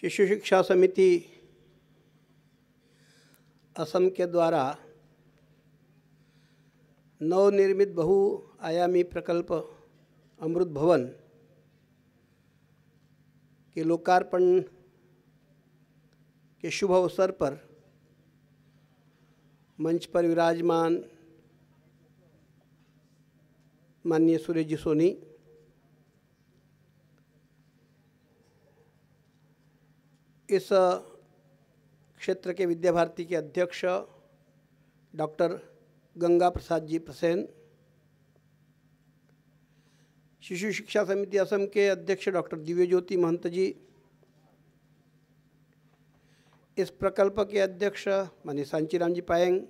शिशु शिक्षा समिति असम के द्वारा नवनिर्मित बहुआयामी प्रकल्प अमृत भवन के लोकार्पण के शुभ अवसर पर मंच पर विराजमान माननीय सूर्य जी सोनी इस क्षेत्र के विद्या भारती के अध्यक्ष डॉक्टर गंगा प्रसाद जी प्रसेन शिशु शिक्षा समिति असम के अध्यक्ष डॉक्टर दिव्य ज्योति महंत जी इस प्रकल्प के अध्यक्ष माननीय सांचीराम जी पायंग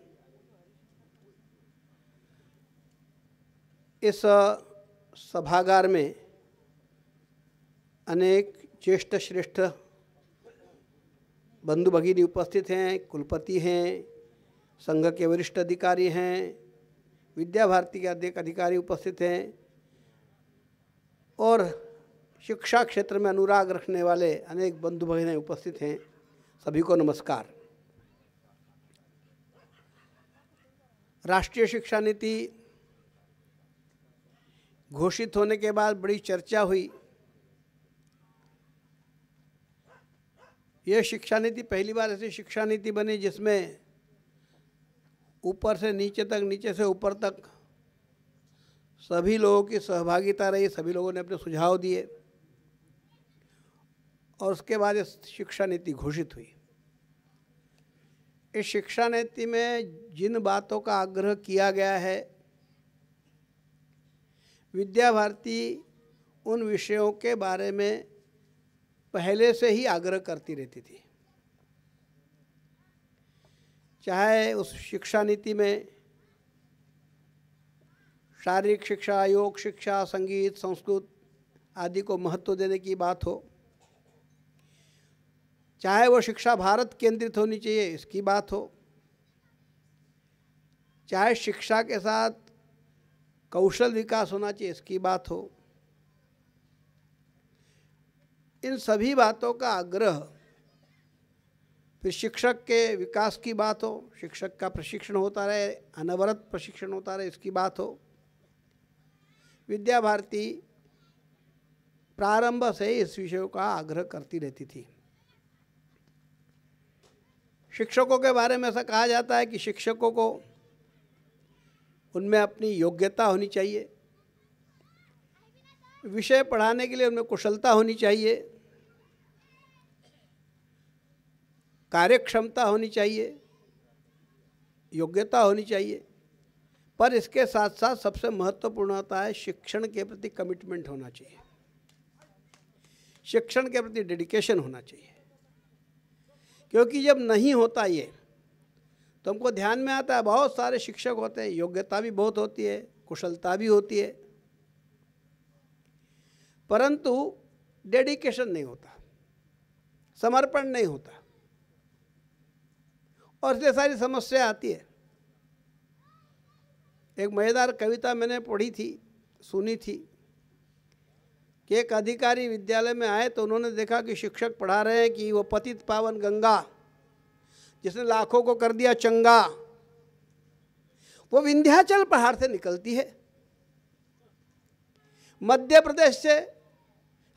इस सभागार में अनेक ज्येष्ठ श्रेष्ठ बंधु भगिनी उपस्थित हैं कुलपति हैं संघ के वरिष्ठ अधिकारी हैं विद्या भारती के अध्यक्ष अधिकारी उपस्थित हैं और शिक्षा क्षेत्र में अनुराग रखने वाले अनेक बंधु भगने उपस्थित हैं सभी को नमस्कार राष्ट्रीय शिक्षा नीति घोषित होने के बाद बड़ी चर्चा हुई यह शिक्षा नीति पहली बार ऐसी शिक्षा नीति बनी जिसमें ऊपर से नीचे तक नीचे से ऊपर तक सभी लोगों की सहभागिता रही सभी लोगों ने अपने सुझाव दिए और उसके बाद इस शिक्षा नीति घोषित हुई इस शिक्षा नीति में जिन बातों का आग्रह किया गया है विद्या भारती उन विषयों के बारे में पहले से ही आग्रह करती रहती थी चाहे उस शिक्षा नीति में शारीरिक शिक्षा योग शिक्षा संगीत संस्कृत आदि को महत्व देने की बात हो चाहे वो शिक्षा भारत केंद्रित होनी चाहिए इसकी बात हो चाहे शिक्षा के साथ कौशल विकास होना चाहिए इसकी बात हो इन सभी बातों का आग्रह फिर शिक्षक के विकास की बात हो शिक्षक का प्रशिक्षण होता रहे अनवरत प्रशिक्षण होता रहे इसकी बात हो विद्या भारती प्रारंभ से इस विषय का आग्रह करती रहती थी शिक्षकों के बारे में ऐसा कहा जाता है कि शिक्षकों को उनमें अपनी योग्यता होनी चाहिए विषय पढ़ाने के लिए उनमें कुशलता होनी चाहिए कार्यक्षमता होनी चाहिए योग्यता होनी चाहिए पर इसके साथ साथ सबसे महत्वपूर्ण होता है शिक्षण के प्रति कमिटमेंट होना चाहिए शिक्षण के प्रति डेडिकेशन होना चाहिए क्योंकि जब नहीं होता ये तो हमको ध्यान में आता है बहुत सारे शिक्षक होते हैं योग्यता भी बहुत होती है कुशलता भी होती है परंतु डेडिकेशन नहीं होता समर्पण नहीं होता और इसलिए सारी समस्या आती है एक मज़ेदार कविता मैंने पढ़ी थी सुनी थी कि एक अधिकारी विद्यालय में आए तो उन्होंने देखा कि शिक्षक पढ़ा रहे हैं कि वो पतित पावन गंगा जिसने लाखों को कर दिया चंगा वो विंध्याचल पहाड़ से निकलती है मध्य प्रदेश से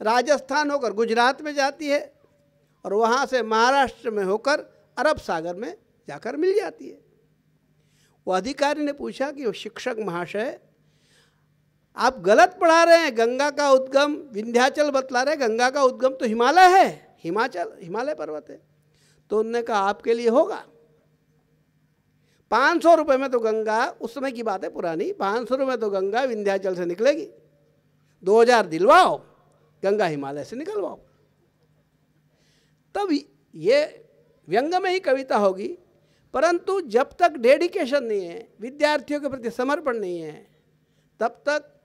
राजस्थान होकर गुजरात में जाती है और वहाँ से महाराष्ट्र में होकर अरब सागर में जाकर मिल जाती है वो अधिकारी ने पूछा कि वो शिक्षक महाशय आप गलत पढ़ा रहे हैं गंगा का उद्गम विंध्याचल बतला रहे गंगा का उद्गम तो हिमालय है हिमाचल हिमालय पर्वत है तो उनने कहा आपके लिए होगा पांच सौ रुपये में तो गंगा उस समय की बात है पुरानी पांच सौ रुपये में तो गंगा विंध्याचल से निकलेगी दो हजार दिलवाओ गंगा हिमालय से निकलवाओ तब ये व्यंग में ही कविता होगी परंतु जब तक डेडिकेशन नहीं है विद्यार्थियों के प्रति समर्पण नहीं है तब तक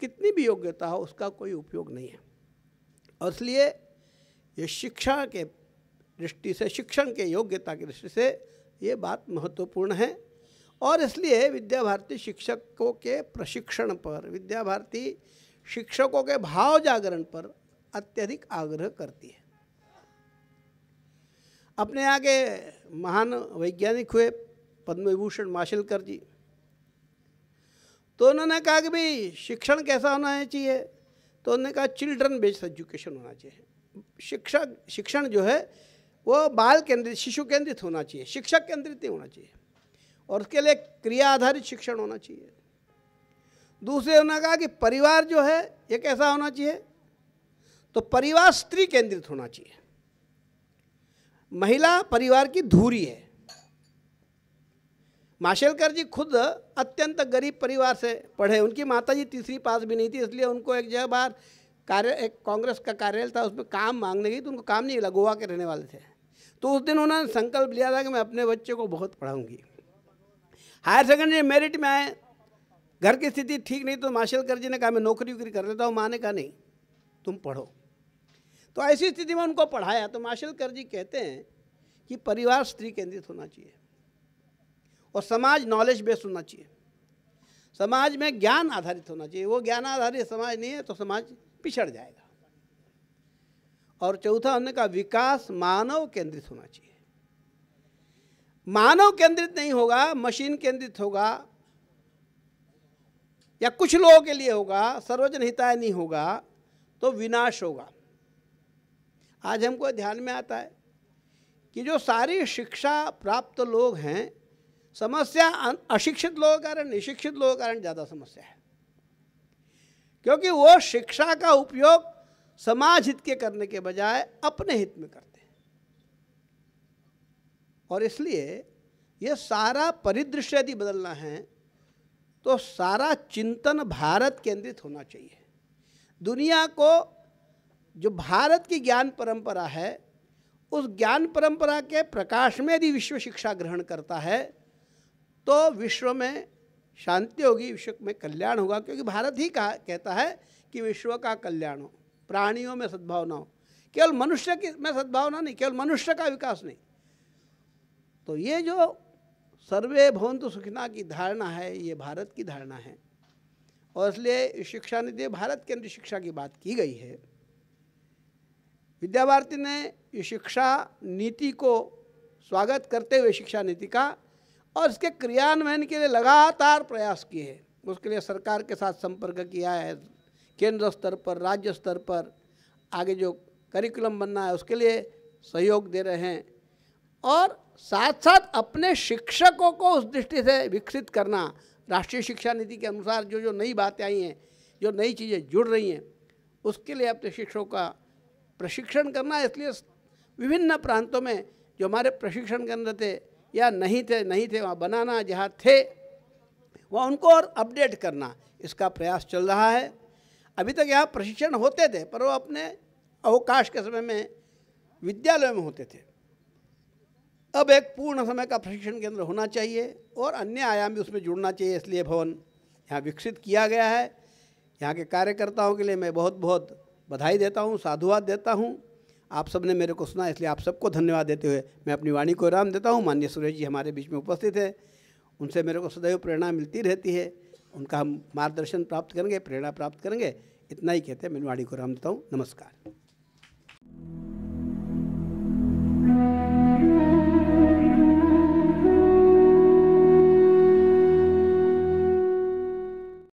कितनी भी योग्यता हो उसका कोई उपयोग नहीं है और इसलिए ये शिक्षा के दृष्टि से शिक्षण के योग्यता की दृष्टि से ये बात महत्वपूर्ण है और इसलिए विद्या भारती शिक्षकों के प्रशिक्षण पर विद्या भारती शिक्षकों के भाव जागरण पर अत्यधिक आग्रह करती है अपने आगे महान वैज्ञानिक हुए पद्म विभूषण माशिलकर जी तो उन्होंने कहा कि भाई शिक्षण कैसा होना चाहिए तो उन्होंने कहा चिल्ड्रन बेस्ड एजुकेशन होना चाहिए शिक्षा शिक्षण जो है वो बाल केंद्रित शिशु केंद्रित होना चाहिए शिक्षक केंद्रित नहीं होना चाहिए और उसके लिए क्रिया आधारित शिक्षण होना चाहिए दूसरे उन्होंने कहा कि परिवार जो है ये कैसा होना चाहिए तो परिवार स्त्री केंद्रित होना चाहिए महिला परिवार की धूरी है माशेलकर जी खुद अत्यंत गरीब परिवार से पढ़े उनकी माता जी तीसरी पास भी नहीं थी इसलिए उनको एक जगह बार कार्य एक कांग्रेस का कार्यालय था उसमें काम मांगने गई तो उनको काम नहीं मिला गोवा के रहने वाले थे तो उस दिन उन्होंने संकल्प लिया था कि मैं अपने बच्चे को बहुत पढ़ाऊँगी हायर सेकेंडरी मेरिट में आए घर की स्थिति ठीक नहीं तो माशेलकर जी ने कहा मैं नौकरी वोकरी कर लेता हूँ माँ ने कहा नहीं तुम पढ़ो तो ऐसी स्थिति में उनको पढ़ाया तो माशिलकर जी कहते हैं कि परिवार स्त्री केंद्रित होना चाहिए और समाज नॉलेज बेस्ड होना चाहिए समाज में ज्ञान आधारित होना चाहिए वो ज्ञान आधारित समाज नहीं है तो समाज पिछड़ जाएगा और चौथा हमने कहा विकास मानव केंद्रित होना चाहिए मानव केंद्रित नहीं होगा मशीन केंद्रित होगा या कुछ लोगों के लिए होगा सर्वजन हिताय नहीं होगा तो विनाश होगा आज हमको ध्यान में आता है कि जो सारी शिक्षा प्राप्त लोग हैं समस्या अशिक्षित लोगों के कारण निशिक्षित लोगों के कारण ज़्यादा समस्या है क्योंकि वो शिक्षा का उपयोग समाज हित के करने के बजाय अपने हित में करते हैं और इसलिए ये सारा परिदृश्य यदि बदलना है तो सारा चिंतन भारत केंद्रित होना चाहिए दुनिया को जो भारत की ज्ञान परंपरा है उस ज्ञान परंपरा के प्रकाश में यदि विश्व शिक्षा ग्रहण करता है तो विश्व में शांति होगी विश्व में कल्याण होगा क्योंकि भारत ही कहा कहता है कि विश्व का कल्याण हो प्राणियों में सद्भावना हो केवल मनुष्य की में सद्भावना नहीं केवल मनुष्य का विकास नहीं तो ये जो सर्वे भवंतु सुखिना की धारणा है ये भारत की धारणा है और इसलिए शिक्षा नीति भारत के अंदर शिक्षा की बात की गई है विद्या भारती ने ये शिक्षा नीति को स्वागत करते हुए शिक्षा नीति का और इसके क्रियान्वयन के लिए लगातार प्रयास किए हैं उसके लिए सरकार के साथ संपर्क किया है केंद्र स्तर पर राज्य स्तर पर आगे जो करिकुलम बनना है उसके लिए सहयोग दे रहे हैं और साथ साथ अपने शिक्षकों को उस दृष्टि से विकसित करना राष्ट्रीय शिक्षा नीति के अनुसार जो जो नई बातें आई हैं जो नई चीज़ें जुड़ रही हैं उसके लिए अपने शिक्षकों का प्रशिक्षण करना इसलिए विभिन्न प्रांतों में जो हमारे प्रशिक्षण केंद्र थे या नहीं थे नहीं थे वहाँ बनाना जहाँ थे वहाँ उनको और अपडेट करना इसका प्रयास चल रहा है अभी तक यहाँ प्रशिक्षण होते थे पर वो अपने अवकाश के समय में विद्यालय में होते थे अब एक पूर्ण समय का प्रशिक्षण केंद्र होना चाहिए और अन्य आयाम भी उसमें जुड़ना चाहिए इसलिए भवन यहाँ विकसित किया गया है यहाँ के कार्यकर्ताओं के लिए मैं बहुत बहुत बधाई देता हूँ साधुवाद देता हूँ आप सब ने मेरे को सुना इसलिए आप सबको धन्यवाद देते हुए मैं अपनी वाणी को विराम देता हूँ माननीय सुरेश जी हमारे बीच में उपस्थित है उनसे मेरे को सदैव प्रेरणा मिलती रहती है उनका हम मार्गदर्शन प्राप्त करेंगे प्रेरणा प्राप्त करेंगे इतना ही कहते हैं मैं वाणी को विराम देता हूँ नमस्कार